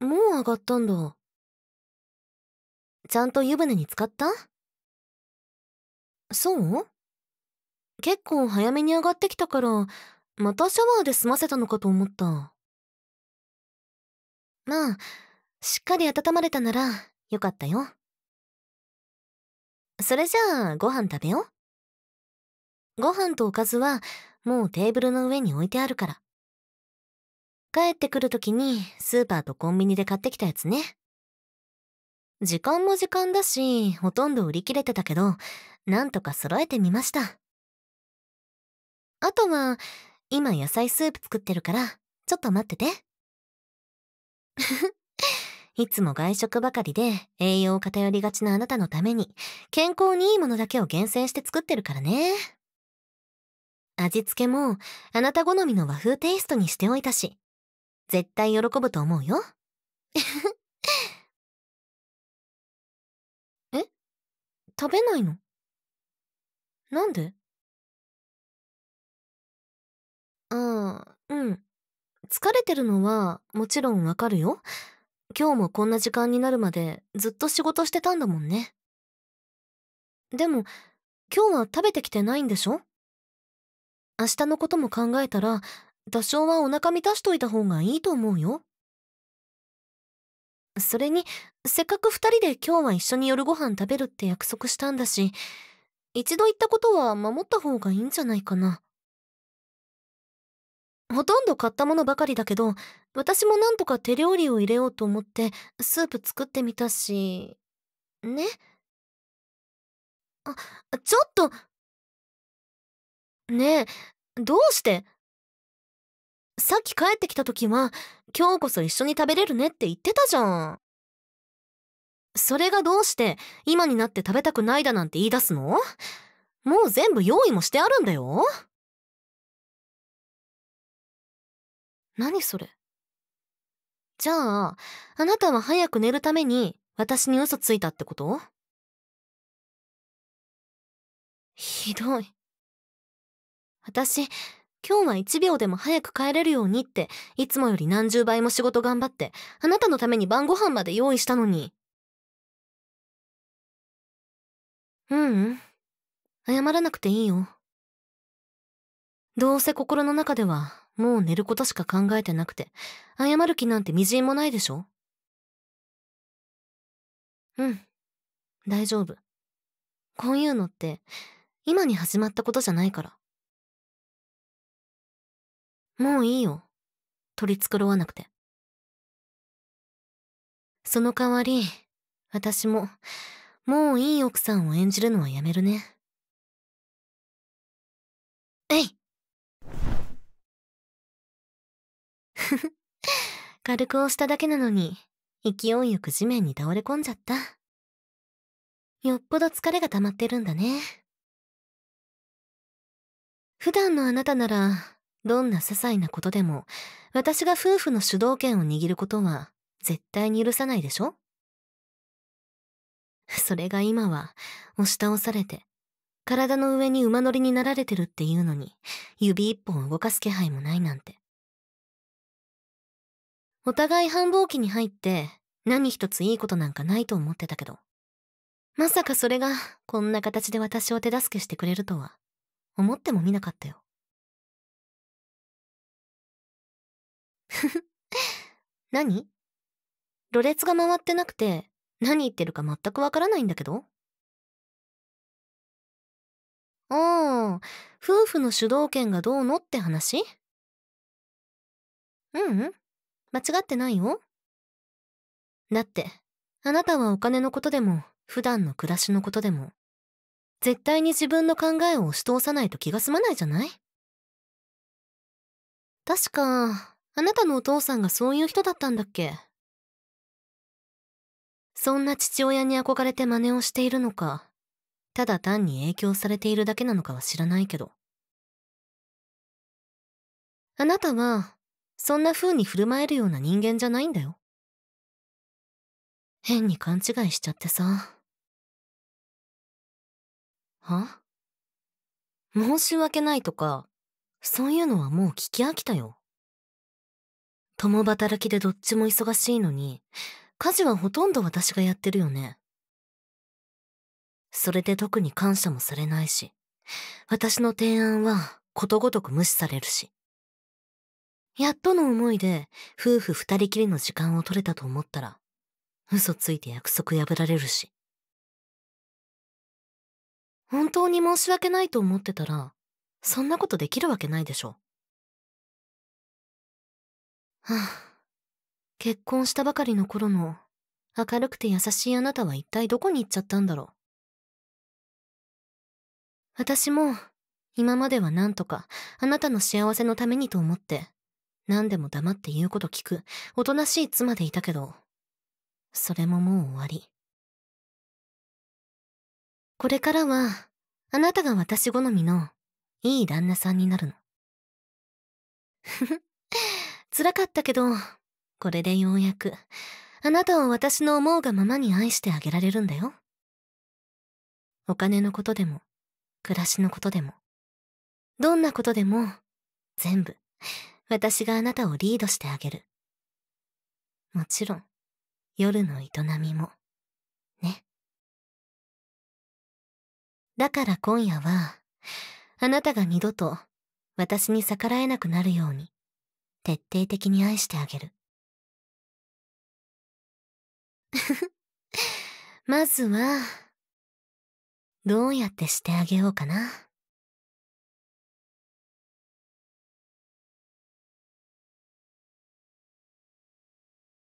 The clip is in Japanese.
もう上がったんだ。ちゃんと湯船に浸かったそう結構早めに上がってきたから、またシャワーで済ませたのかと思った。まあ、しっかり温まれたなら、よかったよ。それじゃあ、ご飯食べよう。ご飯とおかずは、もうテーブルの上に置いてあるから。帰ってくる時にスーパーとコンビニで買ってきたやつね。時間も時間だし、ほとんど売り切れてたけど、なんとか揃えてみました。あとは、今野菜スープ作ってるから、ちょっと待ってて。いつも外食ばかりで栄養偏りがちなあなたのために、健康にいいものだけを厳選して作ってるからね。味付けも、あなた好みの和風テイストにしておいたし、絶対喜ぶと思うよ。え食べないのなんでああ、うん。疲れてるのはもちろんわかるよ。今日もこんな時間になるまでずっと仕事してたんだもんね。でも、今日は食べてきてないんでしょ明日のことも考えたら多少はお腹満たしといた方がいいと思うよ。それに、せっかく二人で今日は一緒に夜ご飯食べるって約束したんだし、一度言ったことは守った方がいいんじゃないかな。ほとんど買ったものばかりだけど、私もなんとか手料理を入れようと思ってスープ作ってみたし、ね。あ、ちょっとねえ、どうしてさっき帰ってきた時は今日こそ一緒に食べれるねって言ってたじゃんそれがどうして今になって食べたくないだなんて言い出すのもう全部用意もしてあるんだよ何それじゃああなたは早く寝るために私に嘘ついたってことひどい私今日は一秒でも早く帰れるようにって、いつもより何十倍も仕事頑張って、あなたのために晩ご飯まで用意したのに。ううん。謝らなくていいよ。どうせ心の中では、もう寝ることしか考えてなくて、謝る気なんてみじんもないでしょうん。大丈夫。こういうのって、今に始まったことじゃないから。もういいよ。取り繕わなくて。その代わり、私も、もういい奥さんを演じるのはやめるね。えい 軽く押しただけなのに、勢いよく地面に倒れ込んじゃった。よっぽど疲れが溜まってるんだね。普段のあなたなら、どんな些細なことでも、私が夫婦の主導権を握ることは、絶対に許さないでしょ それが今は、押し倒されて、体の上に馬乗りになられてるっていうのに、指一本動かす気配もないなんて。お互い繁忙期に入って、何一ついいことなんかないと思ってたけど、まさかそれが、こんな形で私を手助けしてくれるとは、思ってもみなかったよ。何ろれつが回ってなくて、何言ってるか全くわからないんだけどああ、夫婦の主導権がどうのって話ううん、間違ってないよ。だって、あなたはお金のことでも、普段の暮らしのことでも、絶対に自分の考えを押し通さないと気が済まないじゃない確か、あなたのお父さんがそういう人だったんだっけそんな父親に憧れて真似をしているのか、ただ単に影響されているだけなのかは知らないけど。あなたは、そんな風に振る舞えるような人間じゃないんだよ。変に勘違いしちゃってさ。は申し訳ないとか、そういうのはもう聞き飽きたよ。共働きでどっちも忙しいのに、家事はほとんど私がやってるよね。それで特に感謝もされないし、私の提案はことごとく無視されるし。やっとの思いで夫婦二人きりの時間を取れたと思ったら、嘘ついて約束破られるし。本当に申し訳ないと思ってたら、そんなことできるわけないでしょ。はあ、結婚したばかりの頃の明るくて優しいあなたは一体どこに行っちゃったんだろう。私も今までは何とかあなたの幸せのためにと思って何でも黙って言うこと聞くおとなしい妻でいたけどそれももう終わり。これからはあなたが私好みのいい旦那さんになるの。ふふ。辛かったけど、これでようやく、あなたを私の思うがままに愛してあげられるんだよ。お金のことでも、暮らしのことでも、どんなことでも、全部、私があなたをリードしてあげる。もちろん、夜の営みも、ね。だから今夜は、あなたが二度と私に逆らえなくなるように、徹底的に愛してあげる まずはどうやってしてあげようかな